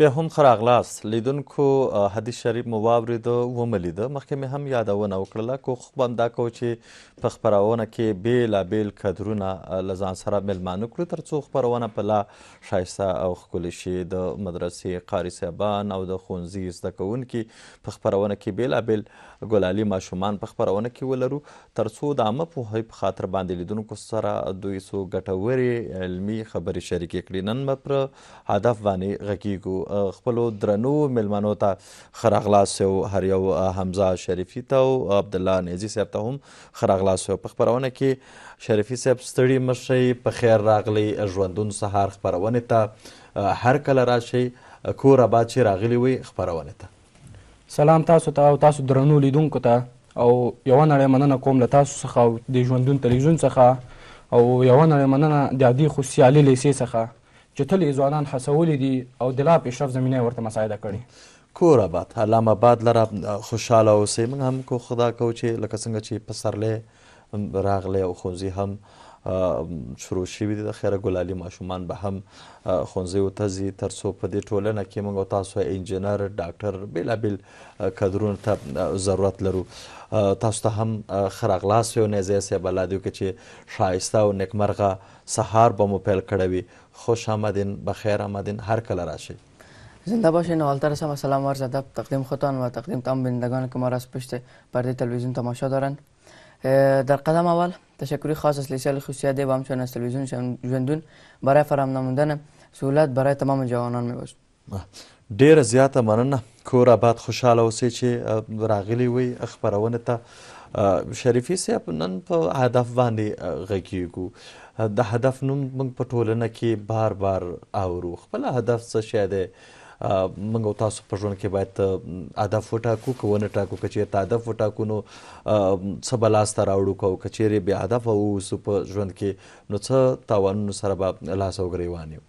بیا هم ښه راغلاست لیدونکو حدیث شریف مو واوریده وملیده مخکې مې هم یادونه وکړله کوښښ به همدا کوو چې په خپرونه کې بېلابېل کدرونه له ځان سره میلمانه کړو تر څو خپرونه په لا ښایسته او ښکلې شي د مدرسې قاري صاحبان او د ښوونځي زده کوونکي په خپرونه کې بېلابېل ګلالي ماشومان په خپرونه کې ولرو تر څو د عامه پوهې په خاطر باندې لیدونکو سره دوی څو ګټورې علمي خبرې شریکې کړي نن به پر هدف باندې غږیږو خپلو درنو میلمنو ته ښه راغلاست یو هر یو حمزه شریفي ته او عبدالله نیزي صاحب ته هم ښه راغلاست یو په خپرونه کې شریفي صاحب ستړي مه شئ په خیر راغلی ژوندون سهار خپرونې ته هر کله راشئ کور آباد چې راغلی وي خپرونې ته سلام تاسو ته او تاسو درنو لیدونکو ته او یوه نړۍ مننه کوم له تاسو څخه او د ژوندون تلویزیون څخه او یوه نړۍ مننه د عادي خو سیالي لیسې څخه چې تل یې ځوانان هڅولي دي او د لا پیشرفت زمینه ورته مساعده کړي کور آباد علام آباد لره خوشاله اوسئ موږ هم کو خدا کو چې لکه څنګه چې پسرلی راغلی او ښوونځي هم شروع شوي دي د خیره ګلالي ماشومان به هم ښوونځیو ته ځي تر څو په دې ټولنه کې موږ او تاسو انجینر ډاکټر بېلابېل کدرونو ته ضرورت لرو تاسو ته هم ښه راغلاست یو نیزی صاحب الله دې وکړي چې ښایسته او نیکمرغه سهار به مو پیل کړی وي خوش آمدین بخیر آمدین هر کله راشید زنده باشین حالتر سم سلام عرض ادب تقدیم خودتان و تقدیم تمام بینندگان که ما را از پشت پرده تلویزیون تماشا دارند در قدم اول تشکری خاص از لیسیال خصوصیت و همچنین از تلویزیون جندون برای فرام نموندن سهولت برای تمام جوانان می باشد ډیره زیاته مننه کور آباد خوشحاله اوسئ چې راغلی وئ خپرونې ته شریفي صاحب نن په هدف باندې غږیږو د هدف نوم موږ په ټولنه کې بار بار اورو خپل هدف څه شی دی موږ تاسو په ژوند کې باید هدف وټاکو که ونه ټاکو که چېرته هدف وټاکو نو څه به لاسته راوړو کو که چېرې بې هدفه واوسو په ژوند کې نو څه تاوانونو سره به لاس او ګریوان یو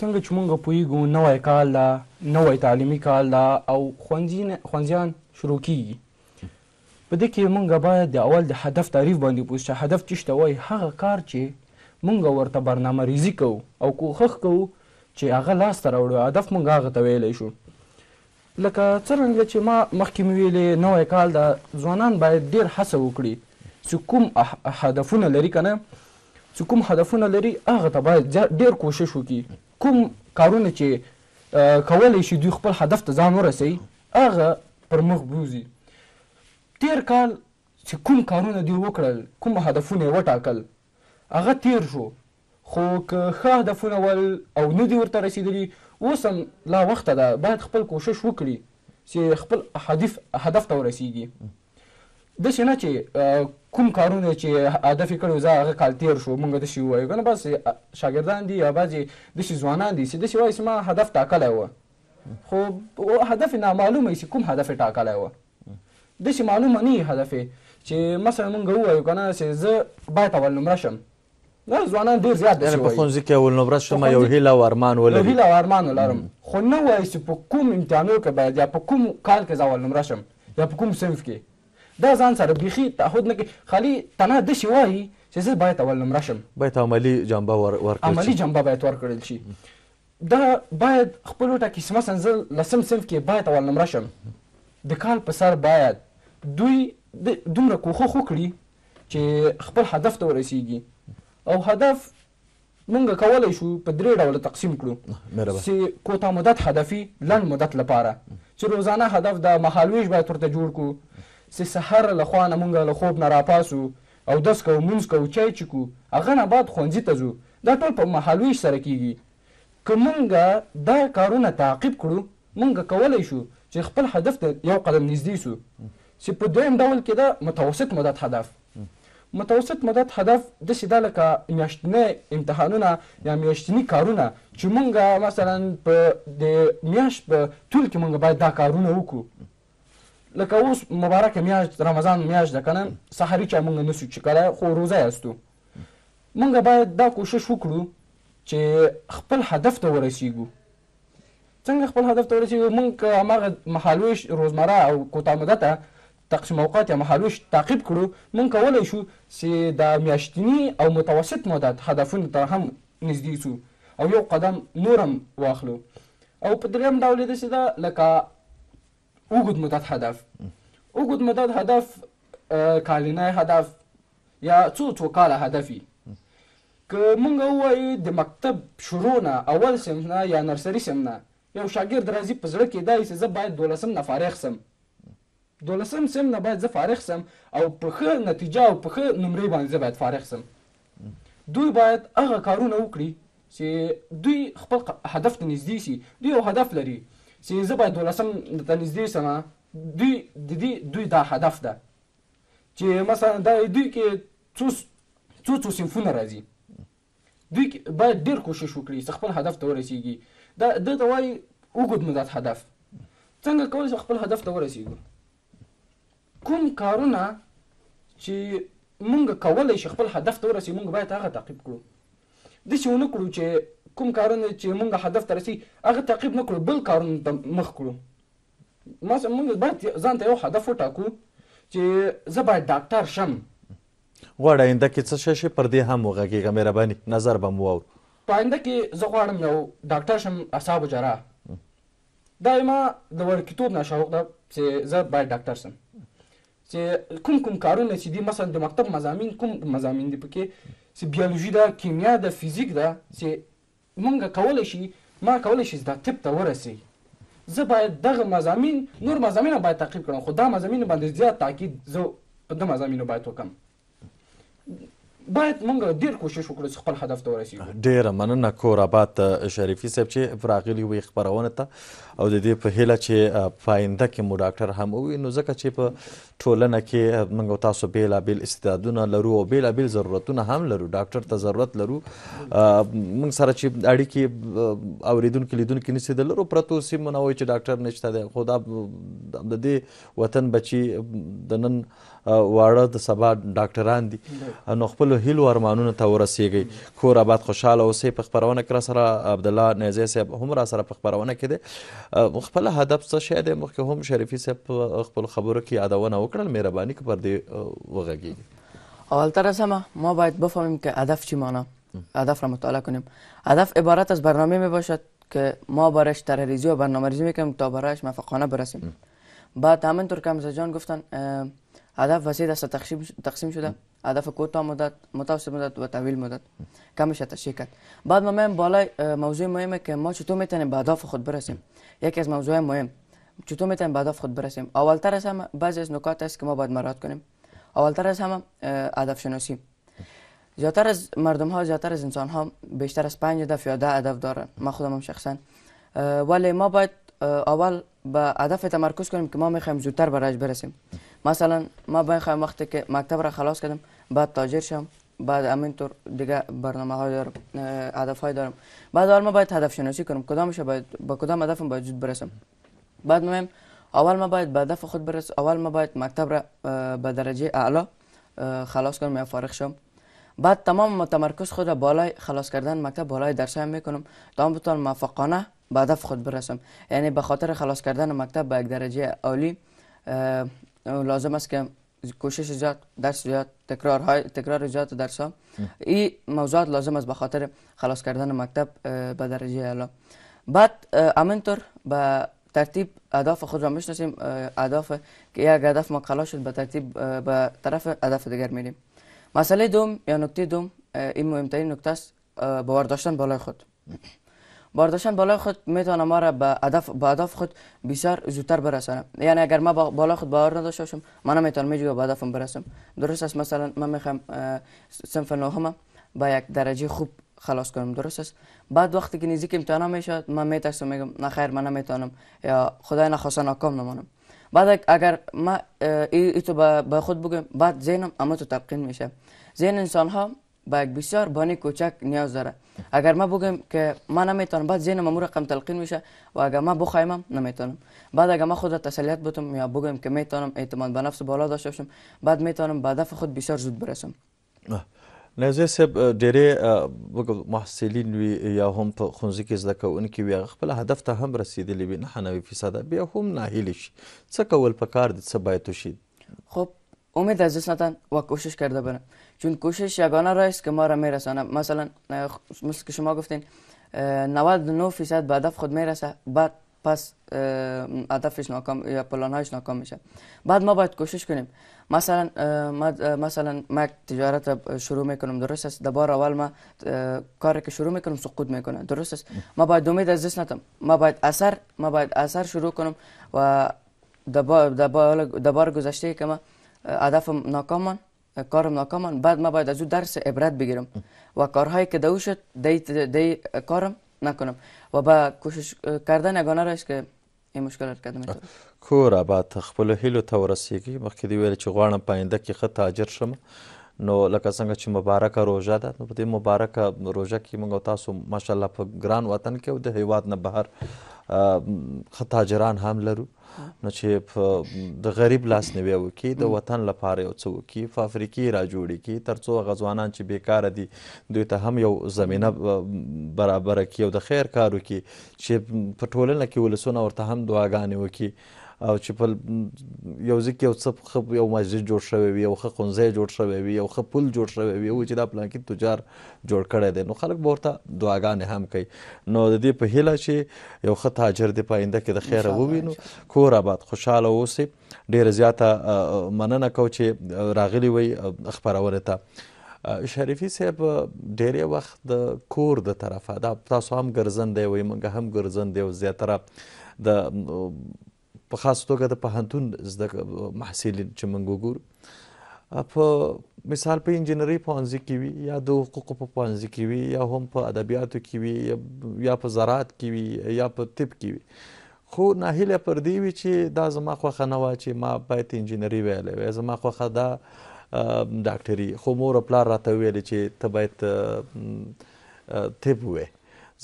څنګه چې مونږ پوهیږو نوې کال دا نوې تعلیمي کال دا او خوانځیان شروع کیږي په دې کې مونږ باید د اول د هدف تعریف باندې پوه چې هدف څه شته وای هغه کار چې مونږ ورته برنامه ریزی کوو او کوښښ کوو چې هغه لاسته راوړو هدف مونږ هغه ته ویلی شو لکه څرنګه چې ما مخکې مې ویلې نوی کال د ځوانان باید ډیر هڅه وکړي چې کوم هدفونه لري که نه چې کوم هدفونه لري هغه ته باید ډیر کوشش وکړي کوم کارونه چې کولی شي دوی خپل هدف ته ځان ورسوي هغه پر مخ بوزي تیر کال چې کوم کارونه دوی وکړل کوم هدفونه یې وټاکل هغه تیر شو خو که ښه هدفونه ول او نه دي ورته رسېدلي اوس هم لا وخته ده باید خپل کوشش وکړي چې خپل هدف هدف ته ورسیږي داسې نه چې کوم کارونه چې هدف یې کړی زه هغه کال تیر شو مونږ داسې ووایو که نه بعضې شاګردان دي یا بعضې داسې ځوانان دي چې داسې وایي چې ما هدف ټاکلی وه خو هدف یې نامعلومه چې کوم هدف یې ټاکلی وه داسې معلومه نه یي هدف یې چې مثلا مونږ ووایو که نه چې زه باید اول نمره شم دا ځوانان ډېر زیات داسې وایي په ښوونځي کې اول نمره شم یو هیله او ارمان ولرم هیله او ارمان ولرم خو نه وایي چې په کوم امتحانو کې باید یا په کوم کال کې زه اول نمره شم یا په کوم صنف کې دا ځان سره بیخي تعهد نه کوي خالي تنه داسې وایي چې زه باید اول نمره شم باید عملي جنبه ورکړل عملي جنبه باید ورکړل شي دا باید خپل وټه کې مثلا زه لسم صنف کې باید اول نمره شم د کال په سر باید دوی دومره کوښښ وکړي چې خپل هدف ته ورسیږي او هدف مونږ کولای شو په درې ډول تقسیم کړو چې کوتا مدت هدفي لنډ مدت لپاره چې روزانه هدف د مهالویش باید ورته جوړ کړو چې سحر له خوا نه مونږ له خوب نه راپاسو او دس کوو مونځ کوو چای چکو هغه نه بعد ښوونځي ته ځو دا ټول په مهالویش سره کیږي که مونږ دا کارونه تعقیب کړو مونږ کولی شو چې خپل هدف ته یو قدم نږدې شو چې په دویم ډول کې دا متوسط مدت هدف متوسط مدت هدف داسې ده لکه میاشتنی امتحانونه یا میاشتني کارونه چې مونږ مثلا په د میاشت په طول کې مونږ باید دا کارونه وکړو لکه اوس مبارکه میاشت رمضان میاشت ده کنه سحري چا مونږ نسو چې کله خو روزه یاستو مونږ باید دا کوشش وکړو چې خپل هدف ته ورسیږو څنګه خپل هدف ته ورسیږو مونږ هغه محالوش روزمره او کوتامده ته تقسیم اوقات یا محالوش تعقیب کړو مونږ کولای شو چې د میاشتنی او متوسط مدت هدفونو ته هم نږدې شو او یو قدم نورم واخلو او په دریم ډول داسې ده لکه اوږد مدت هدف اوږد مدت هدف کالنی هدف یا څو څو کاله هدف وي که مونږ ووایو د مکتب شروع نه اول صنف نه یا نرسري صنف نه یو شاګرد راځي په زړه کې دی چې زه باید دولسم نه فارغ سم دولسم صنف نه باید زه فارغ سم او په ښه نتیجه او په ښه نمرې باندې زه باید فارغ سم دوی باید هغه کارونه وکړي چې دوی خپل هدف ته نږدې شي دوی یو هدف لري چې زه باید دولسم ته نږدې شم دوی د دې دوی دا هدف ده چې مثلا دا دوی کې څو څو څو سیمفونه راځي دوی باید ډېر کوشش وکړي چې خپل هدف ته ورسیږي دا ده ته وایي اوږد مدت هدف څنګه کولی شو خپل هدف ته ورسیږو کوم کارونه چې مونږ کولای شو خپل هدف ته ورسیږو مونږ باید هغه تعقیب کړو داسې ونه کړو چې کوم کارونه چې موږ هدف ته رسي هغه تعقیب نه کړو بل کارونه ته مخ کړو ما موږ باید ځان ته یو هدف وټاکو چې زه باید ډاکټر شم غواړه آینده کې څه شې پر دې هم وغږېږه مهرباني نظر به مو واورو په آینده کې زه غواړم یو ډاکټر شم اعصابو جراح دا ما د وړکتوب نه شوق ده چې زه باید ډاکټر شم چې کوم کوم کارونه چې دي مثلا د مکتب مضامین کوم مضامین دي پکې چې بیولوژي ده کیمیا ده فزیک ده چې مونږ کولای شي ما کولای شي دا ټپ ته ورسی زه باید دغه مزامین نور مزامین باید تعقیب کړم خو دا مزامین باندې زیات تاکید زه په دغه مزامین باید وکم باید مونږ ډیر کوشش وکړو چې خپل هدف ته ورسیږو ډیره مننه کور آباد شریفي صاحب چې راغلی وي خبرونه ته او د دې په هیله چې پاینده کې مو ډاکټر هم وي نو ځکه چې په ټولنه کې موږ تاسو بیلا بیل استعدادونه لرو او بیلا بیل ضرورتونه هم لرو ډاکټر ته ضرورت لرو موږ سره چې اړیکې اوریدونکو لیدونکو نسی د لرو پرتو سیمونه وي چې ډاکټر نشته دی خو دا د دې وطن بچي د نن واړه د سبا ډاکټران دي نو خپل هیلو ارمانونو ته ورسیږئ کور آباد خوشاله اوسئ په خبرونه کې را سره عبدالله نیزی صاحب هم را سره په خبرونه کې دی خپل هدف څه شی دی مخکې هم شریفي صاحب خپل خبرو کې یادونه وکړل مهرباني که پر دې وغږیږي اولتر سمه ما باید بفهمیم که هدف چی معنی هدف را مطالعه کنیم هدف عبارت از برنامه می باشد که ما برش طرحریزی و برنامه ریزی میکنیم تا برایش موفقانه برسیم بعد همینطور که جان گفتن هدف وسیع است تقسیم شده هدف کوتا مدت متوسط مدت و طویل مدت کمش شرکت بعد ما میم بالای موضوع مهمه که ما چطور میتونیم به هدف خود برسیم یکی از موضوع مهم چطور میتونیم به هدف خود برسیم اولتر از همه بعضی از نکات است که ما باید مراد کنیم اولتر از همه هدف شناسی زیاتر از مردم ها زیاتر از انسان ها بیشتر از 5 هدف یا ده هدف دارن ما خودم هم شخصا ولی ما باید اول به هدف تمرکز کنیم که ما میخوایم زودتر برایش برسیم مثلا ما بخوام وقتی که مکتب را خلاص کردم بعد تاجر شم بعد همینطور دیگه برنامه های دارم هدف های دارم بعد اول ما باید هدف شناسی کنم کدامش باید با کدام هدفم باید زود برسم بعد مهم اول ما باید به هدف خود برسم اول ما باید مکتب را به درجه اعلا خلاص کنم یا فارغ شم بعد تمام متمرکز خود را بالای خلاص کردن مکتب بالای درسم میکنم تا هم بتونم موفقانه به هدف خود برسم یعنی به خاطر خلاص کردن مکتب به یک درجه عالی لازم است که کوشش زیاد درس زیاد تکرار های تکرار زیاد درس این موضوعات لازم است به خاطر خلاص کردن مکتب به درجه اعلی بعد همینطور به ترتیب اهداف خود را میشناسیم اهداف که یک هدف ما خلاص شد به ترتیب به طرف هدف دیگر میریم مسئله دوم یا نکته دوم این مهمترین نکته است باور داشتن بالای خود برداشتن بالای خود میتونه ما را به هدف به هدف خود بسیار زودتر برسانه یعنی اگر ما بالای خود باور نداشته باشم من نمیتونم میجوام به هدفم برسم درست است مثلا من میخوام صنف نهم با یک درجه خوب خلاص کنم درست است بعد وقتی که نزدیک امتحان میشه من میترسم میگم نه خیر من نمیتونم یا خدای نخواست ناکام نمانم بعد اگر ما ای, ای به خود بگم بعد ذهنم اما تو تلقین میشه ذهن انسان ها به یک بسیار بانی کوچک نیاز داره اگر ما بگیم که من نمیتونم بعد ذهنم امور رقم تلقین میشه و اگر ما بخوایم نمیتونم بعد اگر ما خود را تسلیت بتم یا بگیم که میتونم اعتماد به نفس بالا داشته باشم بعد میتونم به هدف خود بسیار زود برسم نازی صاحب ډېرې وګو محصلین وي یا هم په ښوونځي کې زده کوونکي وي هغه خپل هدف ته هم رسېدلي وي نهه نوي فیصده بیا هم ناهیلي شي څه کول پکار دي څه باید وشي خب امید از جسمتن و کوشش کرده برم چون کوشش یگانه راه است که ما را میرسانه مثلا مثل که شما گفتین 99 فیصد به هدف خود میرسه بعد پس هدفش ناکام یا پلانهایش ناکام میشه بعد ما باید کوشش کنیم مثلا مثلا من تجارت شروع میکنم درست است در بار اول ما کاری که شروع میکنم سقوط میکنه درست است ما باید امید از دست نتم ما باید اثر ما باید اثر شروع کنم و دبار, دبار گذشته که ما هدفم ناکامن کارم ناکامن بعد ما باید از او درس عبرت بگیرم و کارهایی که دو شد دی, دی کارم نکنم و با کوشش کردن یگانه راش که این مشکل حل کردم کوره با خپل هیلو ته ورسیږي مخکې دې ویل چې غواړم پاینده کې ښه تاجر شم نو لکه څنګه چې مبارکه روژه ده نو په دې مبارکه روژه کې موږ تاسو ماشاءالله په ګران وطن کې او د هیواد نه بهر تاجران هم لرو نو چې د غریب لاس نیوی وکي د وطن لپاره یو څه وکي په افریقي را جوړي کی ترڅو غزوانان چې بیکار دي دوی ته هم یو زمينه برابر کړي او د خیر کار وکي چې په ټولنه کې ولسونه ورته هم دعاګانې وکي او چې په یو ځکه یو څه یو مسجد جوړ شوی وي یو ښه ښوونځی جوړ شوی وي یو ښه پل جوړ شوی وي او چې دا پلانکي تجار جوړ کړی دی نو خلک به ورته دعاګانې هم کوي نو د دې په هیله چې یو ښه تاجر دې په آینده کې د خیره ووینو کور آباد خوشحاله اوسئ ډېره زیاته مننه کوم چې راغلي وي خپرونه ته شریفی صاحب ډیری وخت د کور د طرفه دا تاسو هم ګرځنده وي موږ هم ګرځنده او زیاتره د په خاص توګه د پوهنتون زده محصلین چې موږ وګورو په مثال په انجینری پوهنځي کې وي یا د حقوقو په پوهنځي کې وي یا هم په ادبیاتو کې وي یا په زراعت کې وي یا په طب کې وي خو ناهیله پر دی وی چې دا زما خوخه نه و چې ما باید انجینری ویلې وې زما خوخه دا ډاکټري خو مور پلار راته ویل چې ته باید طب وې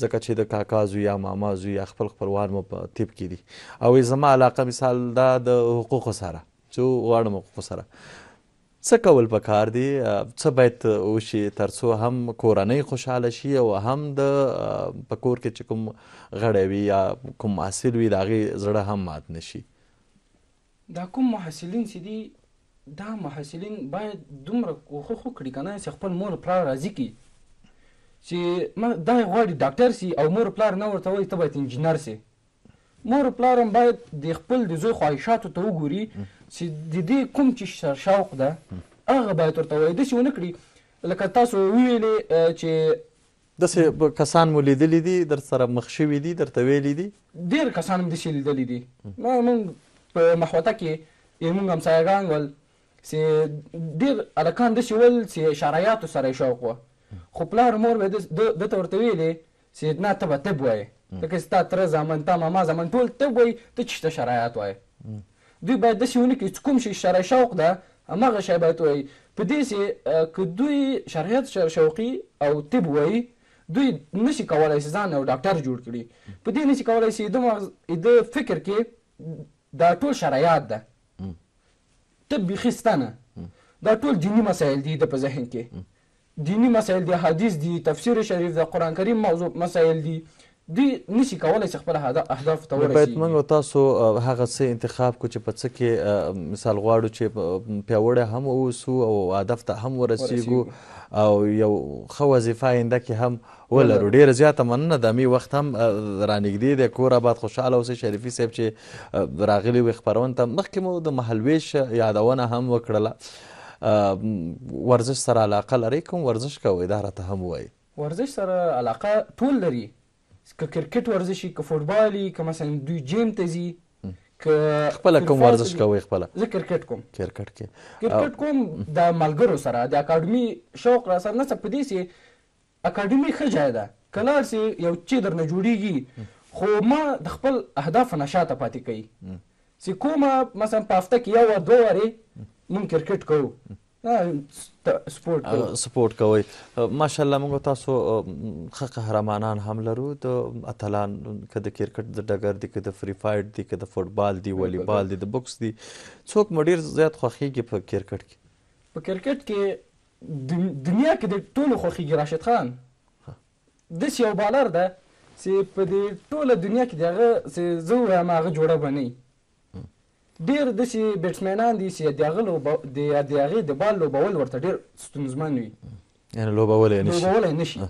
ځکه چې د کاکا زوی یا ماما زوی یا خپل خپلوان مو په طب کې دي او زما علاقه مثال دا د حقوقو سره چې غواړم حقوقو سره څه کول پکار دي څه باید وشي ترڅو هم کورنۍ خوشحاله شي او هم د په کور کې چې کوم غړی وي یا کوم محصل وي د هغې زړه هم مات نشي دا کوم محصلین چې دي دا محصلین باید دومره کوښښ وکړي که نه چې خپل مور پلار راضي کړي چې دا غواړي ډاکټر سي او مور پلار نه ورته وایي ته باید انجینر سي مور پلار هم باید د خپل د زوی خواهشاتو ته وګوري چې د دې کوم چې شوق ده هغه باید ورته وایي داسې ونه کړي لکه تاسو ویلې چې داسې کسان مو لیدلی دي در سره مخ شوي دي درته ویلي دي ډېر کسان هم داسې لیدلی دي ما مونږ په محوطه کې زمونږ همسایهګان ول چې ډېر هلکان داسې ول چې شرایطو سره یې شوق و خو پلار مور به د ته ورته ویلې چې نه ته به طب وایې ځکه ستا تره زامن تا ماما زامن ټول طب وایي ته چېشته شرایط وایې دوی باید داسې ونه کړي چې کوم شی شرع شوق ده هماغه شی باید وایي په دې چې که دوی شرایط شرع شوقي او طب وایي دوی نشي کولای چې ځان یو ډاکټر جوړ کړي په دې نشي کولای چې د مغز د فکر کې دا ټول شرایط ده طب بیخي ستنه دا ټول دیني مسایل دي د په ذهن کې دینی مسایل دي حدیث دي تفسیر شریف د قران کریم موضوع مسایل دي دی نشي کولای چې خپل اهداف ته ورسیږي باید موږ تاسو هغه څه انتخاب کو چې په څه کې مثال غواړو چې پیاوړه هم اوسو او هدف ته هم ورسیږو او یو ښه وظیفه آینده کې هم ولرو ډېره زیاته مننه ده می وخت هم رانږدې دی کور آباد خوشحاله اوسئ شریفي صاحب چې راغلي وي خپرونې ته مخکې مو د مهالویش یادونه هم وکړله ورزش سره علاقه لرئ کوم ورزش کوئ دا راته هم ووایئ ورزش سره علاقه ټول لري که کرکټ ورزش که فوټبال که مثلا دوی جیم ته ځي که خپل کوم ورزش کوي خپل زه کرکټ کوم کرکټ کې کرکټ کوم د ملګرو سره د اکیډمي شوق را سره نه پدې سي اکیډمي ښه ځای ده کلار سي یو چې درنه جوړیږي خو ما د خپل اهداف نشاته پاتې کوي سې کومه مثلا په هفته کې یو دوه ورې مونږ کرکټ کوو سپورټ سپورټ کوي ماشاءالله موږ تاسو ښه قهرمانان هم لرو د اتلان که د کرکټ د ډګر دی که د فری فایټ دی که د فوټبال دی والیبال دی د بوکس دی څوک مو ډیر زیات خوښیږي په کرکټ کې په کرکټ کې دنیا کې د ټولو خوښیږي راشد خان داسې یو بالر ده چې په دې ټوله دنیا کې د هغه زه وایم هغه جوړه به نه ډیر داسې بیټسمینان دي چې د هغه د هغې د بال لوبول ورته ډیر ستونزمن وي یعنی لوبولی نشي لوبولی نشي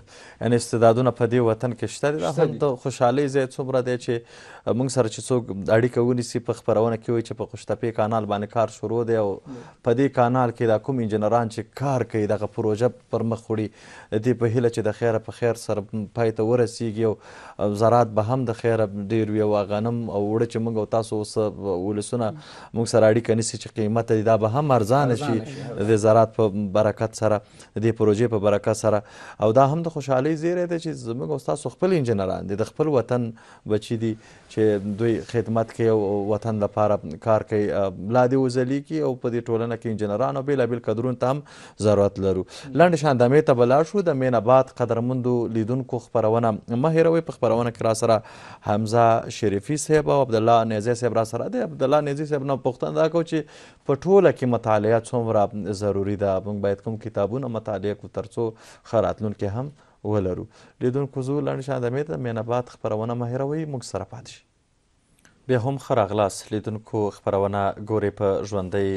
یعنی استعدادونه په دې وطن کې شته دي دا هم د خوشحالۍ ځای څومره دی چې موږ سره چې څوک اړیکه ونیسي په خپرونه کې وایي چې په خوشتپې کانال باندې کار شروع دی او په دې کانال کې دا کوم انجنیران چې کار کوي دغه پروژه پر مخ وړي د دې په هیله چې د خیره په خیر سره پای ته ورسیږي او زراعت به هم د خیره ډېر وي او غنم او وړه چې موږ او تاسو اوس ولسونه موږ سره اړیکه نیسي چې قیمته دا به هم ارزانه شي د زراعت په برکت سره د دې پروژې په په برکت سره او دا هم د خوشحالۍ زیری دی چې زموږ او ستاسو خپل انجینران دي د خپل وطن بچي دي چې دوی خدمت کوي او وطن لپاره کار کوي لا دې وځلیږي او په دې ټولنه کې انجینران او بېلابېل کدرونو ته هم ضرورت لرو لنډ شاندامې ته به لاړ شو د مین آباد قدرمندو لیدونکو خپرونه مه هېروئ په خپرونه کې را سره حمزه شریفي صاحب او عبدالله نیزی صاحب را سره دی عبدالله نیزی صاحب نه پوښتنه دا کوو چې په ټوله کې مطالعه څومره ضروری ده موږ باید کوم کتابونه مطالعه کړو تر ترڅو ښه راتلونکی هم ولرو لیدونکو زو لنډ شان د امید مینه باد خپرونه مه هیروئ موږ سره پاتې شئ بیا هم ښه راغلاست لیدونکو خپرونه ګورې په ژوندۍ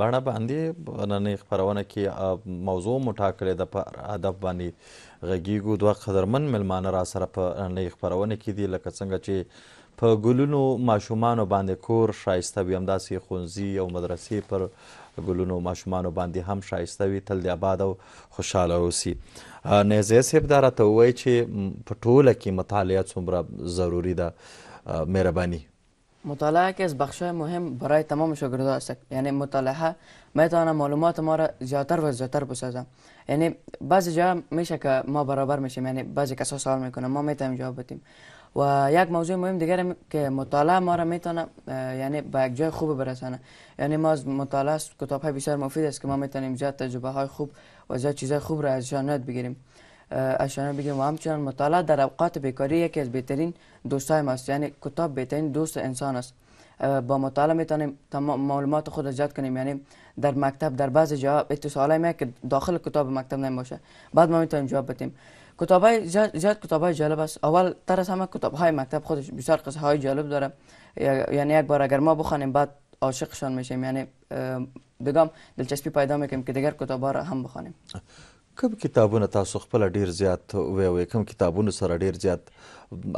بڼه باندې نننۍ خپرونه کې موضوع مو ټاکلې ده په هدف باندې غږیږو دوه قدرمن میلمانه را سره په نننۍ خپرونه کې دي لکه څنګه چې په ګلونو ماشومانو باندې کور شایسته وي همداسې ښوونځي او مدرسې پر ګلونو ماشومانو باندې هم شایسته وي تل دې آباد او خوشحاله اوسي نیزی صاحب دا راته ووایي چې په ټوله کې مطالعه څومره ضروري ده مهرباني مطالعه که از بخشای مهم برای تمام شاگردا است یعنی مطالعه میتونه معلومات ما را زیاتر و زیاتر بسازه یعنی بعضی جا میشه که ما برابر میشیم یعنی بعضی کسا سوال میکنه ما میتونیم جواب بدیم و یک موضوع مهم دیگر که مطالعه ما را میتونه یعنی به یک جای خوب برسانه یعنی ما از مطالعه کتاب های بسیار مفید است که ما میتونیم زیاد تجربه های خوب و زیاد چیزهای خوب را از بگیریم بگیریم و همچنان مطالعه در اوقات بیکاری یکی از بهترین دوستای ما یعنی کتاب بهترین دوست انسان است با مطالعه میتونیم تمام معلومات خود ایجاد کنیم یعنی در مکتب در بعض جواب اتصال می که داخل کتاب مکتب باشه بعد ما میتونیم جواب بدیم کتاب زیاد کتابای جالب است اول تر از همه کتاب های مکتب خودش بسیار قصه های جالب داره یعنی یک بار اگر ما بخوانیم بعد عاشقشان میشیم یعنی بگم دلچسپی پیدا میکنیم که دیگر کتاب ها را هم بخوانیم کوم کتابونه تاسو خپل ډیر زیات وی وی کوم کتابونه سره ډیر زیات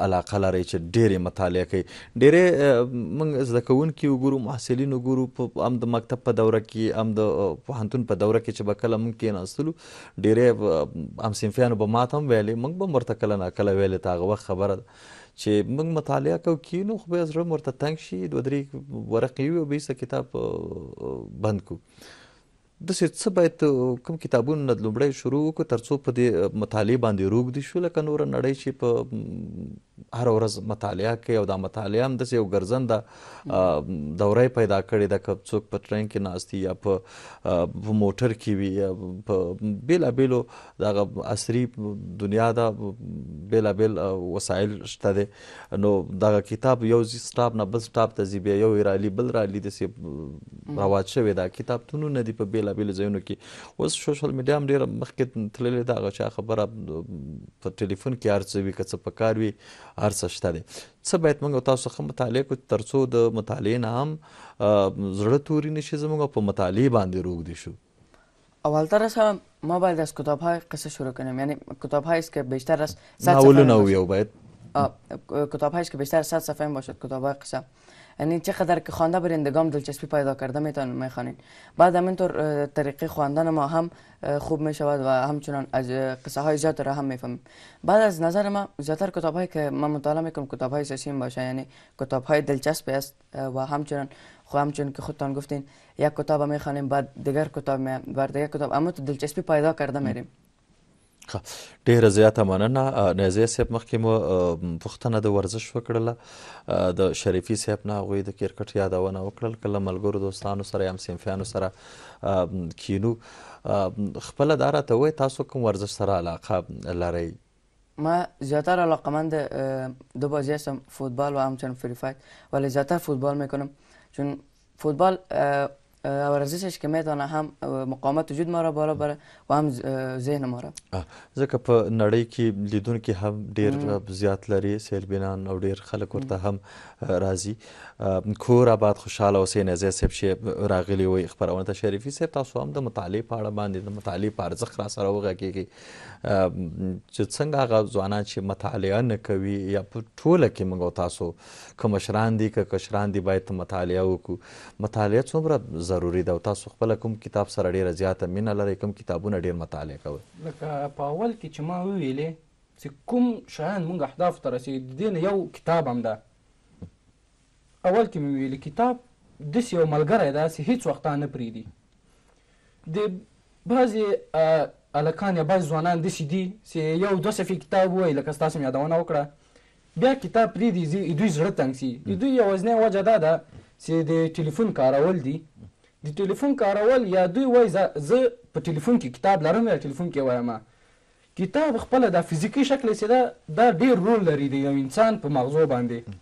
علاقه لري چې ډېرې مطالعه کوي ډېرې موږ زده کوونکي وګورو محصلین وګورو په ام د مکتب په دوره کې ام د پوهنتون په دوره کې چې به کله موږ کېناستلو ډېرې ام صنفیانو به ماته هم ویلې موږ به هم ورته کله ناکله ویلې ته هغه وخت خبره چې موږ مطالعه کوو کینو خو بیا زړه م ورته تنګ شي دوه درې ورقې وي او بیا کتاب بند کړو د څه باید کوم کتابونو نه لومړی شروع وکړو ترڅو په دې مطالعې باندې روږدي شو لکه نور نړۍ چې په هر ورځ مطالعه کوي او دا مطالعه هم داسې یو ګرځنده دورې پیدا کړې ده که څوک په ټرین کې ناست یا په په موټر کې وي یا په بېلابېلو دغه عصري دنیا ده بېلابېل وسایل شته دی نو دغه کتاب یو سټاپ نه بل سټاپ ته ځي بیا یو یې رالي بل رالي داسې رواج شوی دا کتابتونونه دي په بېلابېلو ځایونو کې اوس سوشل میډیا هم ډېره مخکې تللې ده هغه چا خبره په ټلیفون کې هر څه وي که څه په کار وي ارڅه شته دی څه باید موږ تاسو څخه مطالعه کو ترڅو د مطالعې نه هم زړه توري نشي زموږ په مطالعه باندې روږدي شو اولتر از هم ما باید از کتاب های قصه شروع کنیم یعنی کتاب هایی که بیشتر از صد صفحه ناولو باید کتاب هایی که بیشتر از 100 صفحه باشه کتاب های قصه یعنی چقدر که خوانده برندگان دلچسپی پیدا کرده میتون میخوانین بعد همینطور طریقه خواندن ما هم خوب می و همچنان از قصه های زیاد را هم میفهمیم بعد از نظر ما زیادتر کتاب هایی که ما مطالعه میکنم کتاب های سیسیم باشه یعنی کتاب های دلچسپی است و همچنان خو چون که خودتان گفتین یک کتاب میخوانیم بعد دیگر کتاب می بر دیگر کتاب اما تو دلچسپی پیدا کرده میریم ډیره زیاته مننه نازیه صاحب مخکې مو پوښتنه د ورزش وکړله د شریفي صاحب نه هغوی د کرکټ یادونه وکړل کله ملګرو دوستانو سره یا هم صنفیانو سره کینو خپله دا راته وایي تاسو کوم ورزش سره علاقه لرئ ما زیاتر علاقه مند دو بازی هستم فوتبال و همچنین فری فایت ولی زیاتر فوتبال میکنم چون فوتبال ورزشش که میتونه هم مقاومت وجود ما را بالا بره و هم ذهن ما را ځکه په نړۍ کې لیدونکي هم ډیر زیات لري سیلبینان او ډیر خلک ورته هم راځي کور آباد خوشاله حسین عزیز صاحب چې راغلی وي خبرونه ته شریفي صاحب تاسو هم د مطالعې په اړه باندې د مطالعې په ارزښت را سره وغږیږي چې څنګه هغه ځوانان چې مطالعه نه کوي یا په ټوله کې موږ تاسو کوم شران دي که کشران دي باید مطالعه وکړو مطالعه څومره ضروری ده او تاسو خپل کوم کتاب سره ډیره زیاته مینه لرئ کوم کتابونه ډیر مطالعه کوئ لکه په اول کې چې ما وویلې چې کوم شیان موږ اهدافو ته رسېږو د دې نه یو کتاب هم ده اول کې مې ویلې کتاب داسې یو ملګری ده چې هیڅ وخت نه پرېږدي د بعضې هلکان یا بعضې ځوانان داسې دي چې یو دوه صفحې کتاب ووایي لکه ستاسو مې یادونه وکړه بیا کتاب پرېږدي دوی زړه تنګ سي د دوی یوازینۍ وجه دا ده چې د ټلیفون کارول دي د ټلیفون کارول یا دوی وای زه په ټلیفون کې کتاب لرم یا ټلیفون کې وایم کتاب خپل د فزیکی شکل سي دا دا ډیر رول لري د یو انسان په مغزو باندې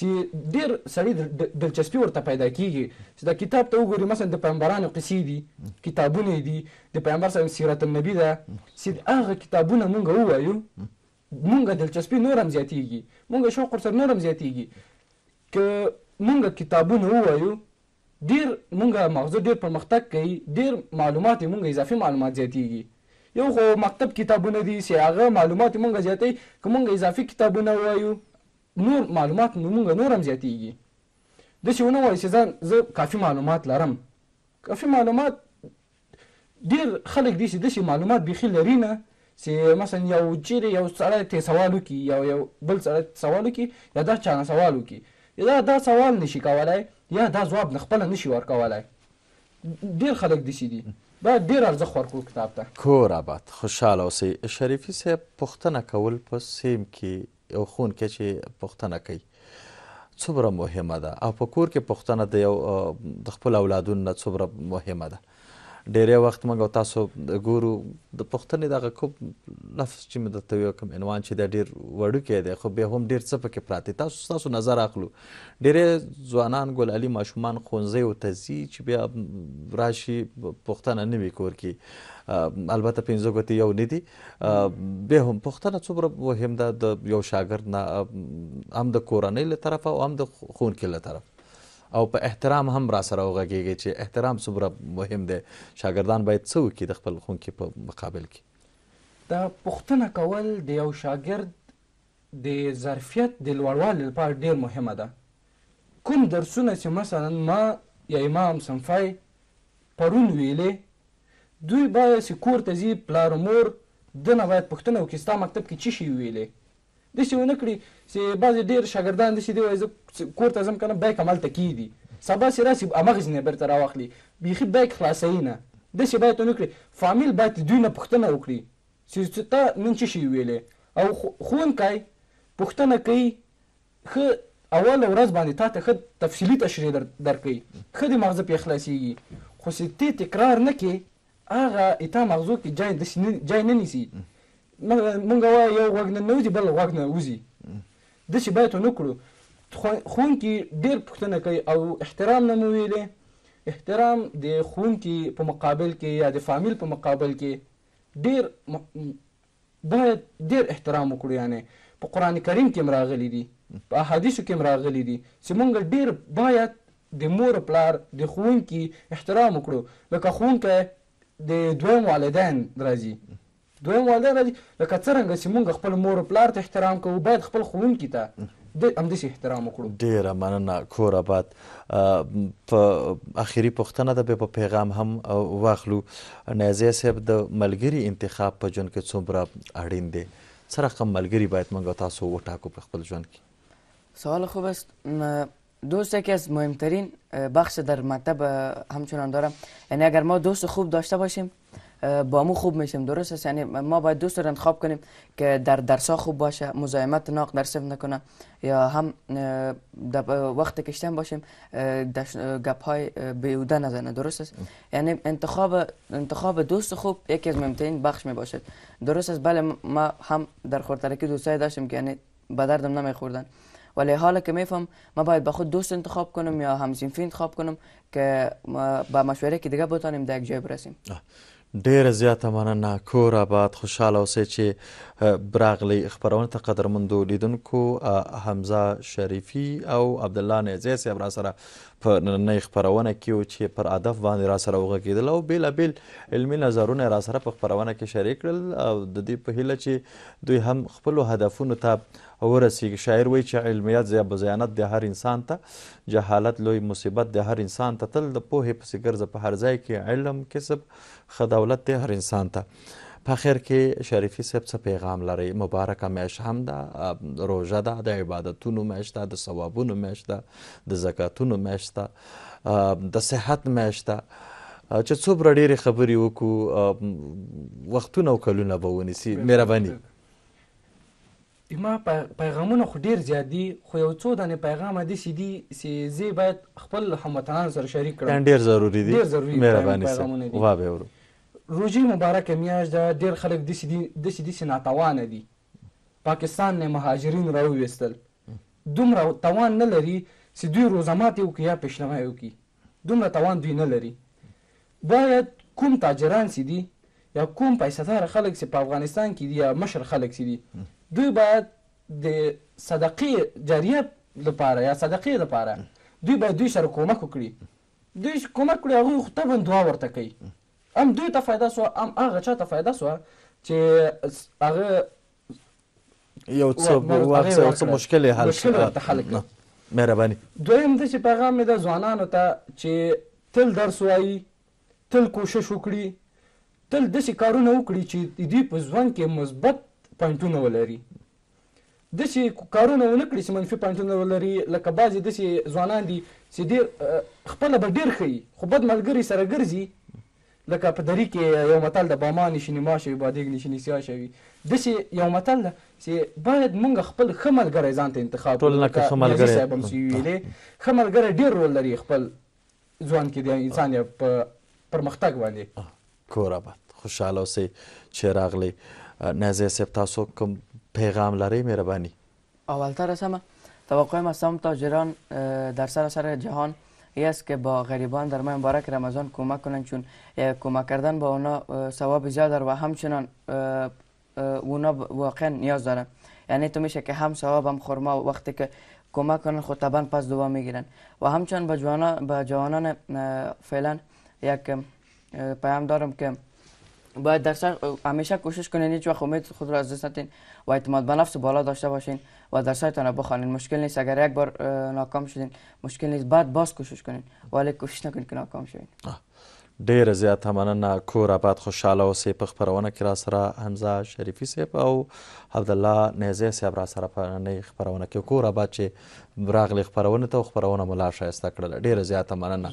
چې ډیر سړی دلچسپي ورته پیدا کیږي چې دا کتاب ته وګوري مثلا د پیغمبرانو قصې دي کتابونه دي د پیغمبر صاحب سیرت النبی ده چې هغه کتابونه مونږ ووایو مونږ دلچسپي نور هم زیاتیږي مونږ شوق ورسره نور هم زیاتیږي که مونږ کتابونه ووایو ډیر مونږه مغزه ډیر پرمختګ کوي ډیر معلومات مونږه اضافي معلومات زیاتیږي یو خو مکتب کتابونه دي چې هغه معلومات مونږه زیاتې کومه اضافي کتابونه وایو نور معلومات مونږه نورم زیاتیږي د چې ونه وایي چې ځان زه کافي معلومات لرم کافي معلومات ډیر خلک دي چې د معلومات بيخي لري نه چې مثلا یو چیرې یو سړی ته سوال وکړي یو یو بل سړی سوال وکړي یا دا چانه سوال وکړي یا دا دا سوال نشي کولای یا دا ځواب نه خپل نشي ورکولای ډیر خلک دسی دي باید ډیر ارزښت ورکړو کتاب ته کور آباد خوشاله اوسئ شریفي صاحب پوښتنه کول په سیم کې یو خون کې چې پوښتنه کوي څومره مهمه ده او په کور کې پوښتنه د یو د خپل اولادونو څومره مهمه ده ډیری وخت موږ تاسو ګورو د پښتنې دغه کوم لفظ چې مې درته ویو کوم عنوان چې دا ډیر وړوکی دی خو بیا هم ډیر څه پکې پراته تاسو ستاسو نظر اخلو ډیری ځوانان ګل علي ماشومان ښوونځیو ته ځي چې بیا راشي پښتنه نه وي کور کې البته پنځه ګوتې یو نه دي بیا هم پښتنه څومره مهم ده د یو شاګرد نه هم د کورنۍ له طرفه او هم د ښوونکي له طرفه او په احترام هم را سره وغږیږي چې احترام څومره مهم دی شاګردان باید څه وکړي د خپل ښوونکي په مقابل کې د پوښتنه کول د یو شاګرد د ظرفیت د لوړوالي لپاره ډیر مهمه ده کوم درسونه چې مثلا ما یا امام صنفی پرون ویلې دوی باید چې کور ته ځي پلار مور دنه باید پوښتنه وکړي ستا مکتب کې څه شی ویلې د شي ونه کړی چې بعض ډیر شاګردان د شي دی وایي کور ته ځم کنه بیک عمل ته کیدی سبا سي راسي امغه نه برته راوخلی بيخي بیک خلاصې نه د شي باید ونه کړی فامیل باید دوی نه پښتنه وکړي چې تا نن څه شي ویلې او خون کای پښتنه کوي خ اول ورځ باندې تا ته خد تفصیلی تشریح در درکې خدي مغزه په خلاصيږي خو ستې تکرار نکي اغه اته مغزو کې جای د جای نه نيسي مونږ وایو یو غوږ نه نوځي بل غوږ نه وځي داسې باید ونه کړو ښوونکي ډېر پوښتنه کوي او احترام نه مو ویلې احترام د ښوونکي په مقابل کې یا د فامیل په مقابل کې ډېر باید ډېر احترام وکړو یعنی په قرآن کریم کې راغلی دي په احادیثو کې راغلی دي چې مونږ ډېر باید د مور پلار د ښوونکي احترام وکړو لکه ښوونکی د دویم والدین راځي دویم والدین راځي لکه څرنګه چې موږ خپل مور او پلار ته احترام کوو باید خپل ښوونکي ته د همداسې احترام وکړو ډیره مننه کور آباد په اخیری پوښتنه د په پیغام هم واخلو نازیه صاحب د ملګری انتخاب په جون کې څومره اړین دی څه رقم ملګری باید موږ تاسو وټاکو په خپل ژوند کې سوال خوب است دوست یکی از مهمترین بخش در مکتب همچنان دارم یعنی اگر ما دوست خوب داشته باشیم با مو خوب میشیم درست است یعنی ما باید دوست رو انتخاب کنیم که در درس خوب باشه مزایمت ناق در نکنه یا هم در وقت کشتن باشیم گپ های بیوده نزنه درست است یعنی انتخاب انتخاب دوست خوب یکی از مهمترین بخش می باشد درست است بله ما هم در خورترکی دوستای داشتیم که یعنی به دردم خوردن ولی حالا که میفهم ما باید با خود دوست انتخاب کنم یا همسین خواب کنم که با مشوره که دیگه بتانیم در یک جای برسیم ډیره زیاته مننه کور آباد خوشاله اوسئ چې براغلی خبرونه ته قدرمندو لیدونکو حمزه شریفي او عبدالله نیزی صاحب را سره په نننۍ خپرونه کې و چې پر هدف باندې راسره وغږېدل او بېلابېل علمي نظرونه یې راسره په خپرونه کې شریک کړل او د دې په هیله چې دوی هم خپلو هدفونو ته ورسیږي شاعر وایي چې علمیت یا بزیانت د هر انسان ته جهالت لوی مصیبت د هر انسان ته تل د پوهې پسې ګرځه په هر ځای کې علم کسب ښه دولت دی هر انسان ته په خیر کې شریفي صاحب څه پیغام لري مبارکه میاشت هم ده روژه ده د عبادتونو میاشت ده د ثوابونو میاشت ده د زکاتونو میاشت ده د صحت میاشت ده چې څومره ډېرې خبرې وکړو وختونه او کلونه به ونیسي مهرباني ما پیغامونه خو ډیر زیات دي خو یو څو دانه پیغام دي چې دي چې زی باید خپل هموطنان سره شریک کړم ډیر ضروری دي ډیر ضروری پیغامونه دي وابه ورو روجي مبارکه میاش دا ډیر خلک دسی دسی دسی ناتوانه دي پاکستان نه مهاجرین راوېستل دومره توان نه لري چې دوی روزمات وکړي یا پښنوای وکړي دومره توان دوی نه لري باید کوم تاجران سي دي یا کوم پیسدار خلک چې په افغانستان کې دي یا مشر خلک چې دي دوی باید د صدقې جاریه لپاره یا صدقې لپاره دوی باید دوی سره کومک وکړي دوی کومک کړي هغوی خو طبعا دعا ورته کوي هم دوی ته فایده سو هم هغه چا ته فایده سو چې هغه یو څه وخت یو څه مشکل حل مشکل ته حل کړ مهرباني دویم د چې پیغام مې د ځوانانو ته چې تل درس وایي تل کوشش وکړي تل داسې کارونه وکړي چې دوی په ژوند کې مثبت پوینټونه ولري داسې کارونه ونه کړي چې منفي پوینټونه ولري لکه بعضې داسې ځوانان دي چې ډېر خپله به ډېر ښیي خو بد ملګري سره ګرځي لکه په دری کې یو متل د باما نشینی ما شوي بادېګ نشینی سیا شوي داسې یو متل ده چې باید موږ خپل ښه ملګری ځان ته انتخاب ټولنه کې ښه ملګری صاحب هم ویلې ښه ملګری ډېر رول لري خپل ځوان کې د انسان په پرمختګ باندې کورابت خوشاله اوسئ چې راغلی نازیه صاحب تاسو کوم پیغام لرئ مهرباني اولتر سمه توقع هستم تاجران در سراسر سر جهان ای است که با غریبان در ماه مبارک رمضان کمک کنند چون کمک کردن با اونا ثواب زیاد در و همچنان اونا واقعا نیاز دارن یعنی تو میشه که هم ثواب هم وقتی که کمک کنن خود طبعا پس دوام میگیرن و همچنان به جوانان فعلا یک پیام دارم که باید در همیشه کوشش کنین هیچ وقت امید خود را از دست نتین و اعتماد به نفس بالا داشته باشین و را بخوانین مشکل نیست اگر یک بار ناکام شدین مشکل نیست بعد باز کوشش کنین ولی کوشش نکنین که ناکام شوین ډیر زیات مننه کور آباد خوشاله او په خبرونه کې را سره حمزه شریفی سیپ او عبدالله نیزی صاحب را سره په نۍ خپرونه کې کور آباد چې راغلی خپرونې ته خپرونه مو لا ښایسته کړله ډېره زیاته مننه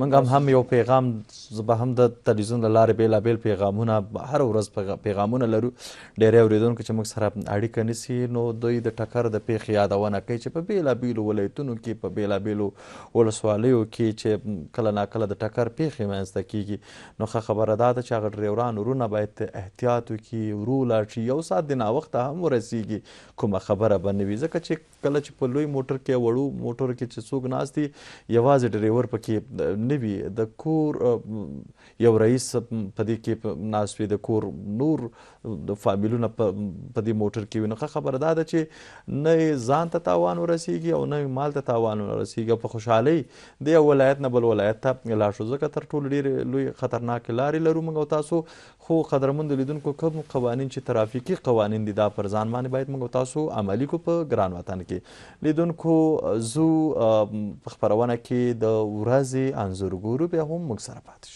موږ هم هم یو پیغام زه به هم د تلویزیون له لارې بېلابېل پیغامونه هر ورځ پیغامونه لرو ډېری اورېدونکو چې موږ سره اړیکه نیسي نو دوی د ټکر د پیښې یادونه کوي چې په بېلابېلو ولایتونو کې په بېلابېلو ولسوالیو کې چې کله ناکله د ټکر پیښې منځته کېږي نو ښه خبره دا ده چې هغه ډریوران ورونه باید احتیاط وکړي ورو لاړ شي یو ساعت د ناوخته ته هم ورسیږي کومه خبره به نه وي ځکه چې کله چې په لوی موټر کې وړو موټر کې چې څوک ناست دي یوازې ډریور پکې نه وي د کور یو رئیس په دې کې ناست وي د کور نور د فامیلونه په دې موټر کې وي نو خبره دا ده چې نه ځان ته تاوان ورسیږي او نه مال ته تاوان ورسیږي په خوشحالۍ د یو ولایت نه بل ولایت ته لاړ شو ځکه تر ټولو ډېرې لوی خطرناکې لارې لرو موږ او تاسو خو قدرمن د لیدونکو کوم قوانین چې ترافیکي قوانین دي دا پر ځان باندې باید موږ تاسو عملی کو په ګران وطن کې لیدونکو زو په خبرونه کې د ورځې انزورګورو به هم موږ سره پاتې